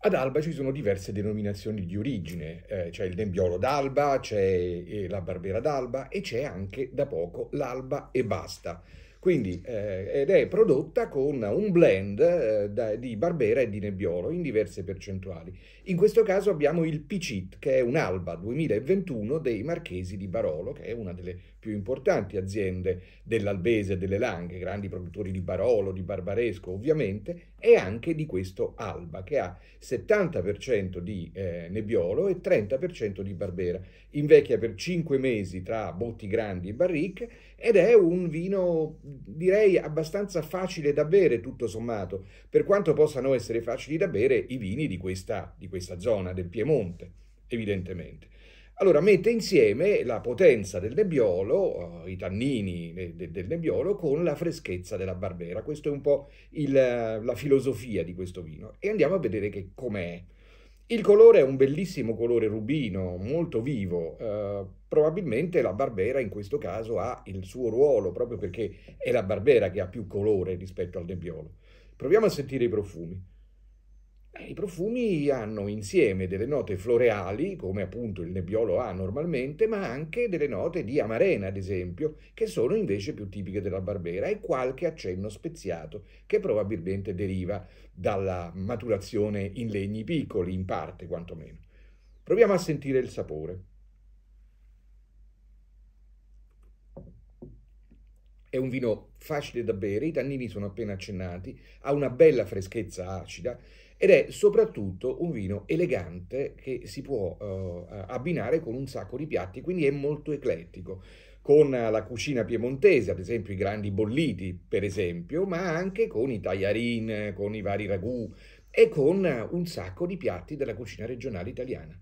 Ad Alba ci sono diverse denominazioni di origine, eh, c'è il Nembiolo d'Alba, c'è eh, la Barbera d'Alba e c'è anche da poco l'Alba e basta. Quindi, eh, ed è prodotta con un blend eh, da, di Barbera e di Nebbiolo in diverse percentuali. In questo caso abbiamo il Picit, che è un'alba 2021 dei Marchesi di Barolo, che è una delle più importanti aziende dell'Albese e delle Langhe, grandi produttori di Barolo, di Barbaresco ovviamente, e anche di questo Alba, che ha 70% di eh, Nebbiolo e 30% di Barbera. Invecchia per 5 mesi tra botti grandi e barrique ed è un vino direi abbastanza facile da bere tutto sommato, per quanto possano essere facili da bere i vini di questa, di questa zona del Piemonte, evidentemente. Allora mette insieme la potenza del nebbiolo, eh, i tannini del nebbiolo, con la freschezza della barbera. Questa è un po' il, la filosofia di questo vino. E andiamo a vedere che com'è. Il colore è un bellissimo colore rubino, molto vivo. Eh, probabilmente la Barbera in questo caso ha il suo ruolo, proprio perché è la Barbera che ha più colore rispetto al Nebbiolo. Proviamo a sentire i profumi. I profumi hanno insieme delle note floreali, come appunto il nebbiolo ha normalmente, ma anche delle note di amarena, ad esempio, che sono invece più tipiche della barbera, e qualche accenno speziato che probabilmente deriva dalla maturazione in legni piccoli, in parte quantomeno. Proviamo a sentire il sapore. È un vino facile da bere, i tannini sono appena accennati, ha una bella freschezza acida ed è soprattutto un vino elegante che si può eh, abbinare con un sacco di piatti, quindi è molto eclettico con la cucina piemontese, ad esempio i grandi bolliti, per esempio, ma anche con i tagliarin, con i vari ragù e con un sacco di piatti della cucina regionale italiana.